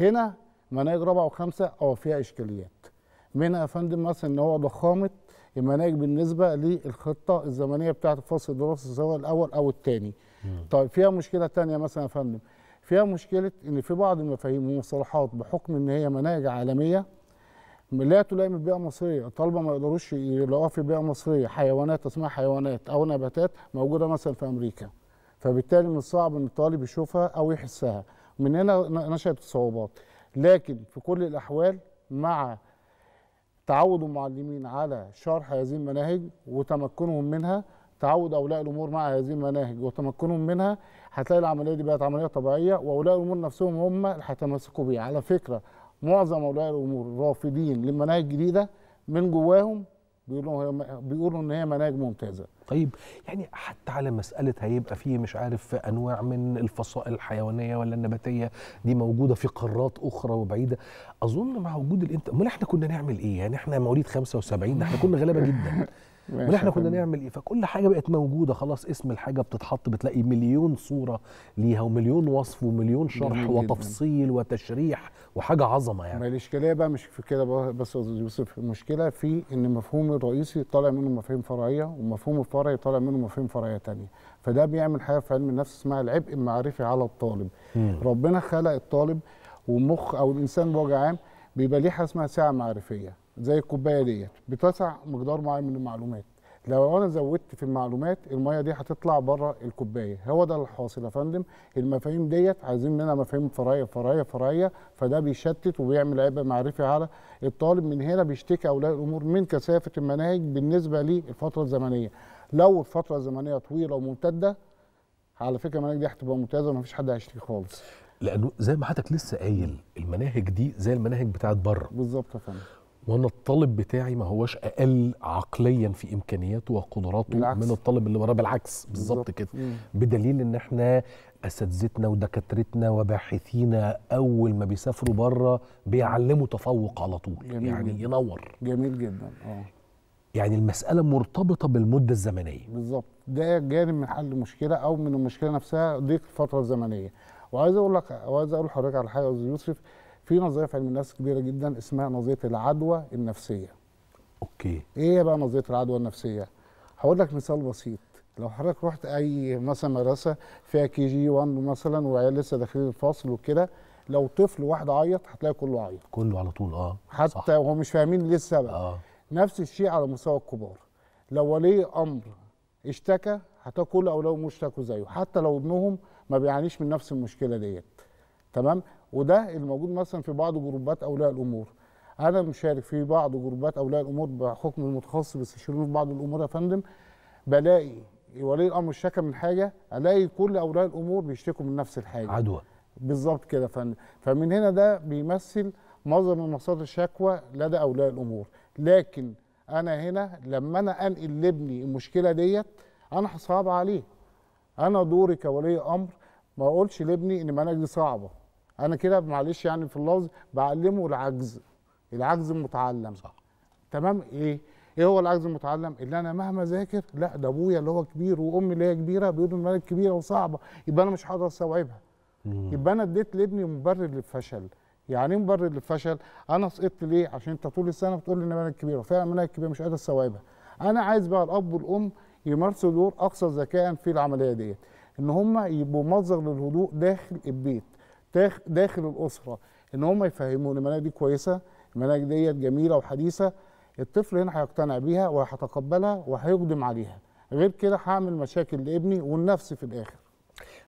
هنا مناهج رابعه وخمسه اه فيها اشكاليات منها يا فندم مثلا ان هو ضخامه المناهج بالنسبه للخطه الزمنيه بتاعه الفصل الدراسي سواء الاول او الثاني طيب فيها مشكله ثانيه مثلا يا فندم فيها مشكله ان في بعض المفاهيم والمصطلحات بحكم ان هي مناهج عالميه لا تلائم البيئه المصريه، الطلبه ما يقدروش يلاقوها في البيئه المصريه، حيوانات اسمها حيوانات او نباتات موجوده مثلا في امريكا. فبالتالي من الصعب ان الطالب يشوفها او يحسها. من هنا نشأت الصعوبات لكن في كل الأحوال مع تعود المعلمين على شرح هذه المناهج وتمكنهم منها تعود أولاء الامور مع هذه المناهج وتمكنهم منها هتلاقي العمليه دي بقت عمليه طبيعيه وأولاء الامور نفسهم هم اللي هيتمسكوا بيها على فكره معظم اولياء الامور الرافضين للمناهج الجديده من جواهم بيقولوا هي بيقولوا ان هي مناهج ممتازه طيب يعني حتى على مساله هيبقى فيه مش عارف انواع من الفصائل الحيوانيه ولا النباتيه دي موجوده في قارات اخرى وبعيده اظن مع وجود الانت امال احنا كنا نعمل ايه يعني احنا مواليد 75 احنا كنا غلابه جدا ونحن كنا نعمل ايه فكل حاجه بقت موجوده خلاص اسم الحاجه بتتحط بتلاقي مليون صوره ليها ومليون وصف ومليون شرح وتفصيل وتشريح وحاجه عظمه يعني ما الاشكاليه بقى مش في كده بس يوسف المشكله في ان مفهوم الرئيسي طالع منه مفاهيم فرعيه ومفهوم الفرعي طالع منه مفاهيم فرعيه ثانيه فده بيعمل حاجه في علم النفس اسمها العبء المعرفي على الطالب مم. ربنا خلق الطالب ومخ او الانسان بوجه عام بيبقى ليه حاجه اسمها ساعه معرفيه زي الكوبايه ديت بتسع مقدار معين من المعلومات لو انا زودت في المعلومات الميه دي هتطلع بره الكوبايه هو ده اللي حاصل يا فندم المفاهيم ديت عايزين منها مفاهيم فرعيه فرعيه فرعيه فده بيشتت وبيعمل عبء معرفي على الطالب من هنا بيشتكي اولياء الامور من كثافه المناهج بالنسبه للفتره الزمنيه لو الفتره الزمنيه طويله وممتده على فكره المناهج دي هتبقى ممتازه ومفيش حد هيشتكي خالص لانه زي ما حضرتك لسه قايل المناهج دي زي المناهج بتاعت بره بالظبط يا فندم وانا الطالب بتاعي ما هوش اقل عقليا في امكانياته وقدراته بالعكس. من الطالب اللي وراه بالعكس بالظبط كده مم. بدليل ان احنا اساتذتنا ودكاترتنا وباحثينا اول ما بيسافروا بره بيعلموا تفوق على طول جميل يعني جدا. ينور جميل جدا اه يعني المساله مرتبطه بالمده الزمنيه بالظبط ده جانب من حل المشكله او من المشكله نفسها ضيق الفتره الزمنيه وعايز اقول لك وعايز اقول لحضرتك على حاجه يا استاذ يوسف في نظريه في علم النفس كبيره جدا اسمها نظريه العدوى النفسيه اوكي ايه بقى نظريه العدوى النفسيه هقول لك مثال بسيط لو حضرتك رحت اي مثلا مدرسه فيها كي جي 1 مثلا وعيال لسه داخلين الفصل وكده لو طفل واحد عيط هتلاقي كله عيط كله على طول اه حتى وهو وهم مش فاهمين ليه السبب آه. نفس الشيء على مستوى الكبار لو ولي امر اشتكى هتلاقي كل اولاده اشتكوا زيه حتى لو ابنهم ما بيعانيش من نفس المشكله ديت تمام وده الموجود مثلا في بعض جروبات اولياء الامور انا مشارك في بعض جروبات اولياء الامور بحكم المتخصص بيستشيروني في بعض الامور يا فندم بلاقي ولي الامر اشتكى من حاجه الاقي كل اولياء الامور بيشتكوا من نفس الحاجه عدوى بالظبط كده يا فندم فمن هنا ده بيمثل مصدر من مصادر الشكوى لدى اولياء الامور لكن انا هنا لما انا انقل لابني المشكله ديت انا هصعب عليه انا دوري كولي امر ما اقولش لابني ان المناهج دي صعبه انا كده معلش يعني في اللفظ بعلمه العجز العجز المتعلم صح تمام ايه ايه هو العجز المتعلم اللي انا مهما ذاكر لا ده ابويا اللي هو كبير وامي اللي هي كبيره بيقولوا الملك كبيره وصعبه يبقى انا مش هقدر استوعبها يبقى انا اديت لابني مبرر للفشل يعني ايه مبرر للفشل انا سقطت ليه عشان انت طول السنه بتقول لي ان الملك كبيره فعلا الملك كبيره مش قادر استوعبها انا عايز بقى الاب والام يمارسوا دور اقصى ذكاء في العمليه ديت ان هم يبقوا مصدر للهدوء داخل البيت داخل الاسره ان هم يفهموا ان المناهج دي كويسه المناهج ديت جميله وحديثه الطفل هنا هيقتنع بيها وهيتقبلها وهيقدم عليها غير كده هعمل مشاكل لابني والنفس في الاخر